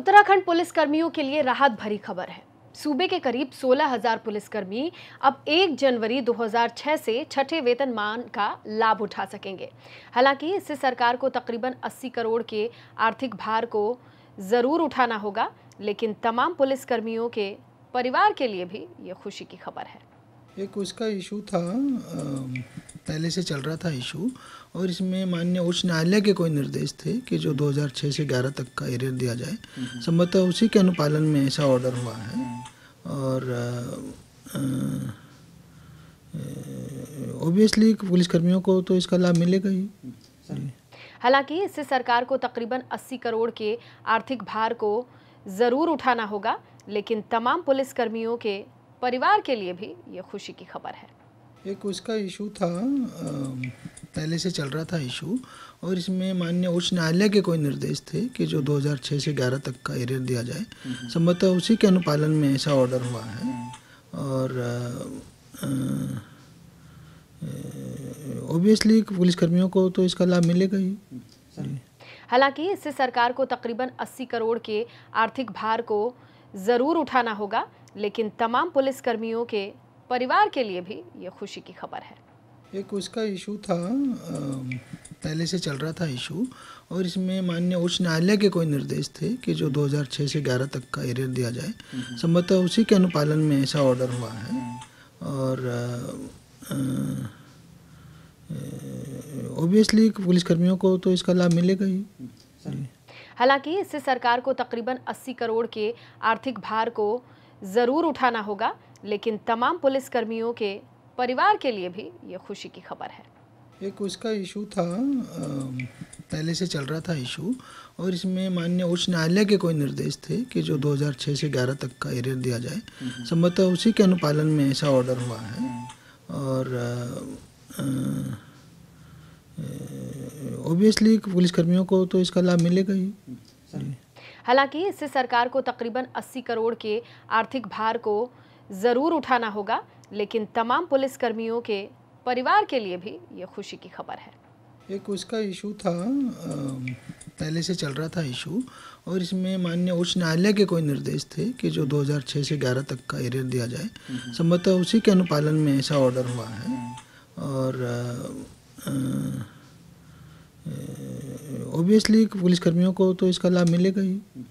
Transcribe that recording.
उत्तराखंड पुलिसकर्मियों के लिए राहत भरी खबर है सूबे के करीब 16,000 पुलिसकर्मी अब 1 जनवरी 2006 से छठे वेतनमान का लाभ उठा सकेंगे हालांकि इससे सरकार को तकरीबन 80 करोड़ के आर्थिक भार को ज़रूर उठाना होगा लेकिन तमाम पुलिसकर्मियों के परिवार के लिए भी ये खुशी की खबर है एक उसका इशू था पहले से चल रहा था इशू और इसमें मान्य उच्च न्यायालय के कोई निर्देश थे कि जो 2006 से 11 तक का एरियर दिया जाए हम्म। संभवतः उसी के अनुपालन में ऐसा ऑर्डर हुआ है और ओबियसली पुलिसकर्मियों को तो इसका लाभ मिलेगा ही हालांकि इससे सरकार को तकरीबन 80 करोड़ के आर्थिक भार को ज़रूर उठाना होगा लेकिन तमाम पुलिसकर्मियों के परिवार के लिए भी ये खुशी की खबर है एक उसका इशू था पहले से चल रहा था इशू और इसमें मान्य उच्च न्यायालय के कोई निर्देश थे कि जो 2006 से 11 तक का एरियर दिया जाए हम्म। संभवतः उसी के अनुपालन में ऐसा ऑर्डर हुआ है और ओबियसली पुलिसकर्मियों को तो इसका लाभ मिलेगा ही हालांकि इससे सरकार को तकरीबन 80 करोड़ के आर्थिक भार को ज़रूर उठाना होगा लेकिन तमाम पुलिस कर्मियों के परिवार के लिए भी ये खुशी की खबर है एक उसका इशू था पहले से चल रहा था इशू और इसमें मान्य उच्च न्यायालय के कोई निर्देश थे कि जो 2006 से 11 तक का एरियर दिया जाए हम्म। संभवतः उसी के अनुपालन में ऐसा ऑर्डर हुआ है और ओबियसली पुलिसकर्मियों को तो इसका लाभ मिलेगा ही हालांकि इससे सरकार को तकरीबन 80 करोड़ के आर्थिक भार को ज़रूर उठाना होगा लेकिन तमाम पुलिसकर्मियों के परिवार के लिए भी ये खुशी की खबर है एक उसका इशू था पहले से चल रहा था इशू और इसमें माननीय उच्च न्यायालय के कोई निर्देश थे कि जो 2006 से 11 तक का एरियर दिया जाए हम्म। संभवतः उसी के अनुपालन में ऐसा ऑर्डर हुआ है और ऑब्वियसली पुलिसकर्मियों को तो इसका लाभ मिलेगा ही हम्म। हालांकि इससे सरकार को तकरीबन 80 करोड़ के आर्थिक भार को ज़रूर उठाना होगा लेकिन तमाम पुलिसकर्मियों के परिवार के लिए भी ये खुशी की खबर है एक उसका इशू था पहले से चल रहा था इशू और इसमें माननीय उच्च न्यायालय के कोई निर्देश थे कि जो 2006 से 11 तक का एरियर दिया जाए हम्म। संभवतः उसी के अनुपालन में ऐसा ऑर्डर हुआ है और आ, आ, ऑब्वियसली पुलिसकर्मियों को तो इसका लाभ मिलेगा ही